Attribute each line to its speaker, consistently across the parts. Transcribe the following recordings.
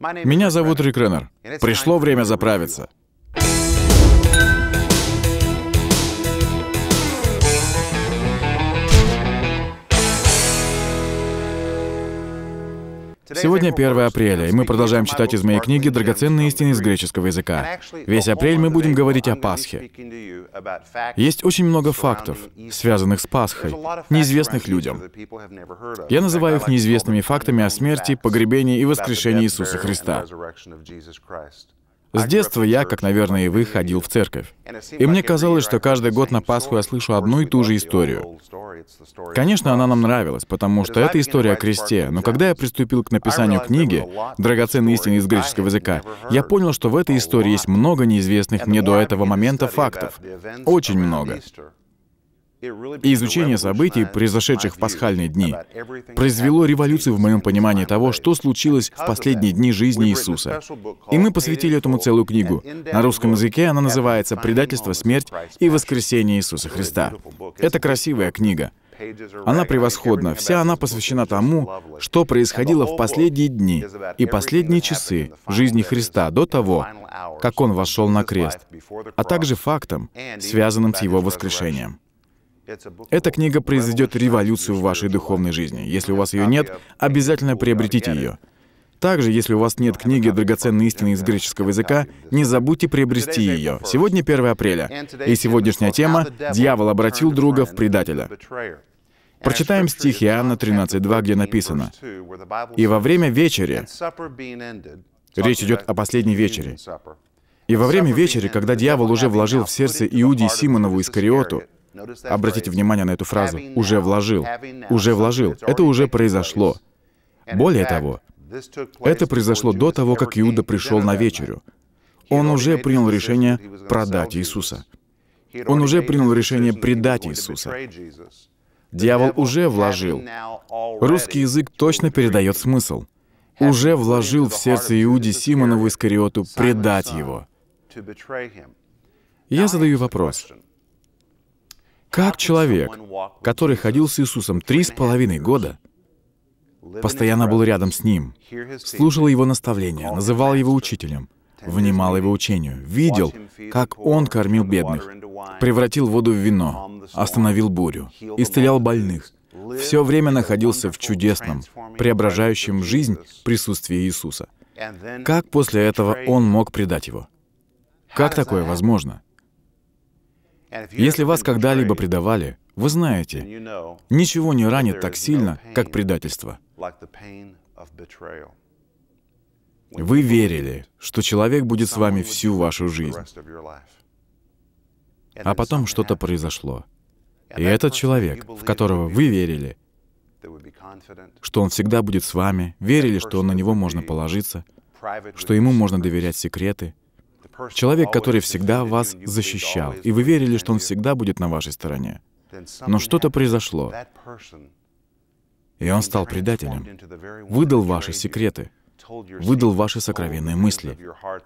Speaker 1: Меня
Speaker 2: зовут Рик Реннер. Пришло время заправиться. Сегодня 1 апреля, и мы продолжаем читать из моей книги «Драгоценные истины из греческого языка». Весь апрель мы будем говорить о Пасхе. Есть очень много фактов, связанных с Пасхой, неизвестных людям. Я называю их неизвестными фактами о смерти, погребении и воскрешении Иисуса Христа. С детства я, как, наверное, и вы, ходил в церковь. И мне казалось, что каждый год на Пасху я слышу одну и ту же историю. Конечно, она нам нравилась, потому что это история о кресте, но когда я приступил к написанию книги «Драгоценные истины из греческого языка», я понял, что в этой истории есть много неизвестных мне до этого момента фактов. Очень много. И изучение событий, произошедших в пасхальные дни, произвело революцию в моем понимании того, что случилось в последние дни жизни Иисуса. И мы посвятили этому целую книгу. На русском языке она называется «Предательство, смерть и воскресение Иисуса Христа». Это красивая книга. Она превосходна. Вся она посвящена тому, что происходило в последние дни и последние часы жизни Христа до того, как Он вошел на крест, а также фактам, связанным с Его воскрешением. Эта книга произведет революцию в вашей духовной жизни. Если у вас ее а нет, обязательно приобретите ее. Также, если у вас нет книги «Драгоценные истины» из греческого языка, не забудьте приобрести ее. Сегодня 1 апреля, и сегодняшняя тема «Дьявол обратил друга в предателя». Прочитаем стих Иоанна 13.2, где написано,
Speaker 1: «И во время вечери...»
Speaker 2: Речь идет о последней вечере. «И во время вечери, когда дьявол уже вложил в сердце Иуде Симонову Искариоту, Обратите внимание на эту фразу. Уже вложил. Уже вложил. Это уже произошло. Более того, это произошло до того, как Иуда пришел на вечерю. Он уже принял решение продать Иисуса. Он уже принял решение предать Иисуса. Дьявол уже вложил. Русский язык точно передает смысл. Уже вложил в сердце Иуде Симонову Искариоту предать его. Я задаю вопрос. Как человек, который ходил с Иисусом три с половиной года, постоянно был рядом с Ним, слушал Его наставления, называл Его учителем, внимал Его учению, видел, как Он кормил бедных, превратил воду в вино, остановил бурю, исцелял больных, все время находился в чудесном, преображающем жизнь присутствии Иисуса. Как после этого он мог предать его? Как такое возможно? Если вас когда-либо предавали, вы знаете, ничего не ранит так сильно, как предательство. Вы верили, что человек будет с вами всю вашу жизнь. А потом что-то произошло. И этот человек, в которого вы верили, что он всегда будет с вами, верили, что на него можно положиться, что ему можно доверять секреты, Человек, который всегда вас защищал, и вы верили, что он всегда будет на вашей стороне. Но что-то произошло, и он стал предателем, выдал ваши секреты, выдал ваши сокровенные мысли,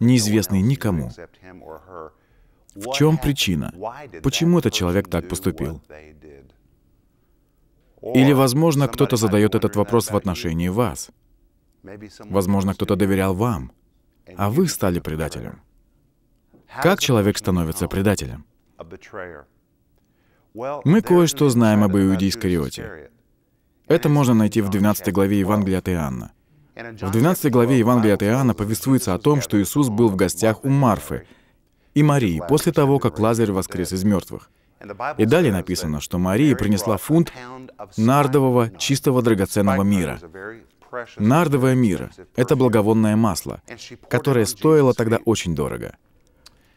Speaker 2: неизвестные никому. В чем причина? Почему этот человек так поступил? Или, возможно, кто-то задает этот вопрос в отношении вас. Возможно, кто-то доверял вам, а вы стали предателем. Как человек становится предателем? Мы кое-что знаем об Иуде Искариоте. Это можно найти в 12 главе Евангелия от Иоанна. В 12 главе Евангелия от Иоанна повествуется о том, что Иисус был в гостях у Марфы и Марии после того, как Лазарь воскрес из мертвых. И далее написано, что Мария принесла фунт нардового чистого драгоценного мира. Нардовое мира — это благовонное масло, которое стоило тогда очень дорого —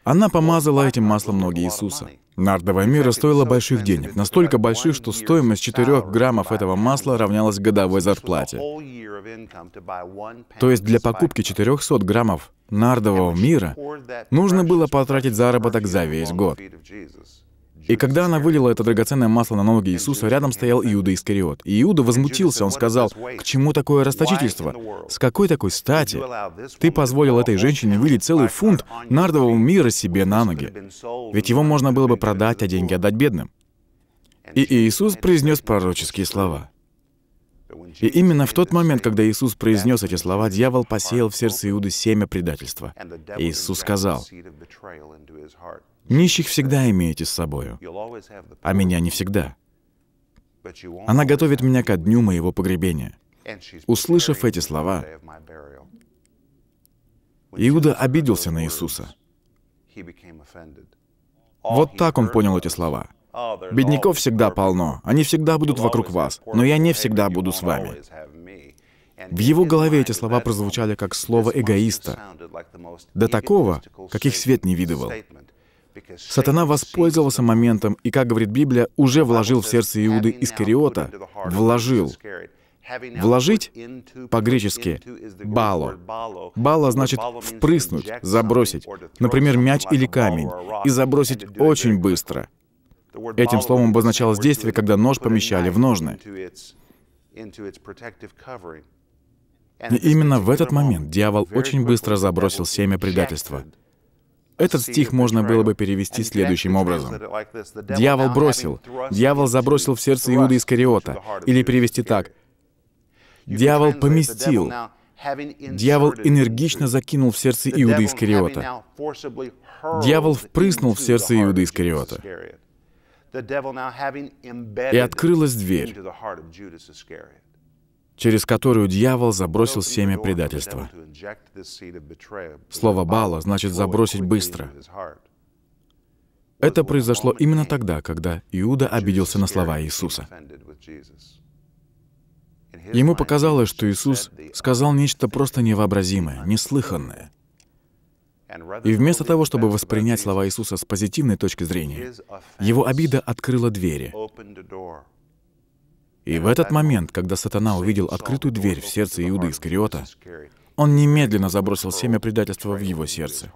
Speaker 2: она помазала этим маслом ноги Иисуса. Нардовая мира стоила больших денег, настолько больших, что стоимость 4 граммов этого масла равнялась годовой зарплате. То есть для покупки 400 граммов нардового мира нужно было потратить заработок за весь год. И когда она вылила это драгоценное масло на ноги Иисуса, рядом стоял Иуда Искариот. И Иуда возмутился, он сказал, «К чему такое расточительство? С какой такой стати? Ты позволил этой женщине вылить целый фунт нардового мира себе на ноги. Ведь его можно было бы продать, а деньги отдать бедным». И Иисус произнес пророческие слова. И именно в тот момент, когда Иисус произнес эти слова, дьявол посеял в сердце Иуды семя предательства. И Иисус сказал, Нищих всегда имеете с собою, а меня не всегда. Она готовит меня ко дню моего погребения. Услышав эти слова, Иуда обиделся на Иисуса. Вот так он понял эти слова. Бедняков всегда полно, они всегда будут вокруг вас, но я не всегда буду с вами. В его голове эти слова прозвучали как слово эгоиста, до такого, каких свет не видывал. Сатана воспользовался моментом и, как говорит Библия, уже вложил в сердце Иуды Искариота, вложил. Вложить по-гречески «бало». «Бало» значит «впрыснуть», «забросить». Например, мяч или камень. И забросить очень быстро. Этим словом обозначалось действие, когда нож помещали в ножны.
Speaker 1: И именно в этот момент дьявол очень
Speaker 2: быстро забросил семя предательства — этот стих можно было бы перевести следующим образом. «Дьявол бросил, дьявол забросил в сердце Иуда Искариота». Или перевести так. «Дьявол поместил,
Speaker 1: дьявол энергично
Speaker 2: закинул в сердце Иуда Искариота». Дьявол впрыснул в сердце Иуда Искариота.
Speaker 1: И открылась дверь
Speaker 2: через которую дьявол забросил семя предательства. Слово «бала» значит «забросить быстро». Это произошло именно тогда, когда Иуда обиделся на слова Иисуса. Ему показалось, что Иисус сказал нечто просто невообразимое, неслыханное. И вместо того, чтобы воспринять слова Иисуса с позитивной точки зрения, его обида открыла двери, и в этот момент, когда сатана увидел открытую дверь в сердце Иуды Искариота, он немедленно забросил семя предательства в его сердце.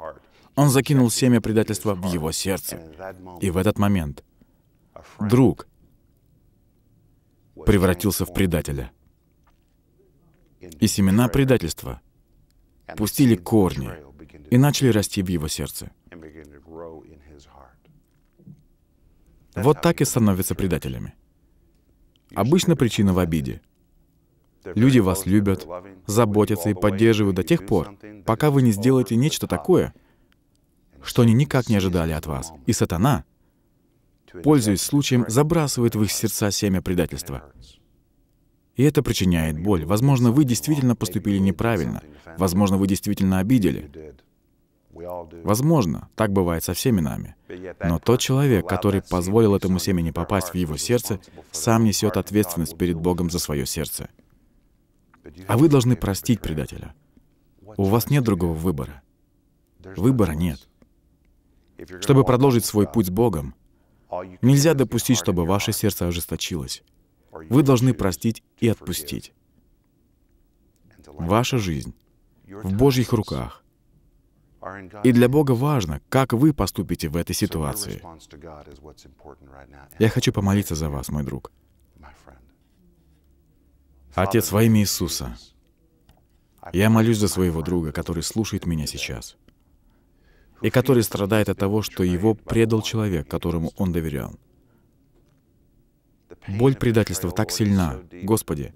Speaker 2: Он закинул семя предательства в его сердце. И в этот момент друг превратился в предателя. И семена предательства пустили корни и начали расти в его сердце. Вот так и становятся предателями. Обычно причина в обиде. Люди вас любят, заботятся и поддерживают до тех пор, пока вы не сделаете нечто такое, что они никак не ожидали от вас. И сатана, пользуясь случаем, забрасывает в их сердца семя предательства. И это причиняет боль. Возможно, вы действительно поступили неправильно. Возможно, вы действительно обидели. Возможно, так бывает со всеми нами. Но тот человек, который позволил этому семени попасть в его сердце, сам несет ответственность перед Богом за свое сердце. А вы должны простить предателя. У вас нет другого выбора. Выбора нет. Чтобы продолжить свой путь с Богом, нельзя допустить, чтобы ваше сердце ожесточилось. Вы должны простить и отпустить. Ваша жизнь в Божьих руках. И для Бога важно, как вы поступите в этой ситуации. Я хочу помолиться за вас, мой друг. Отец, во имя Иисуса, я молюсь за своего друга, который слушает меня сейчас, и который страдает от того, что его предал человек, которому он доверял. Боль предательства так сильна, Господи,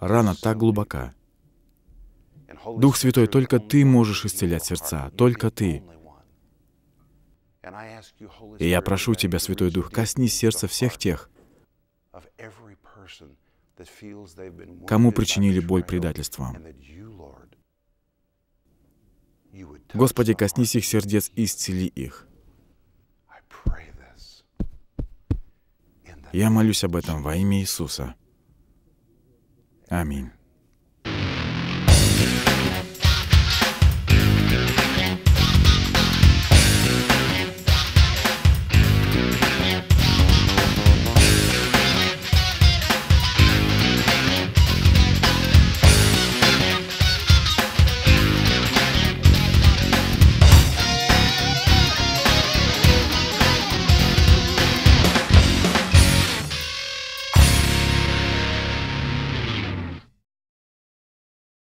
Speaker 2: рана так глубока — Дух Святой, только Ты можешь исцелять сердца, только Ты. И я прошу Тебя, Святой Дух, коснись сердца всех тех, кому причинили боль предательством. Господи, коснись их сердец и исцели их. Я молюсь об этом во имя Иисуса. Аминь.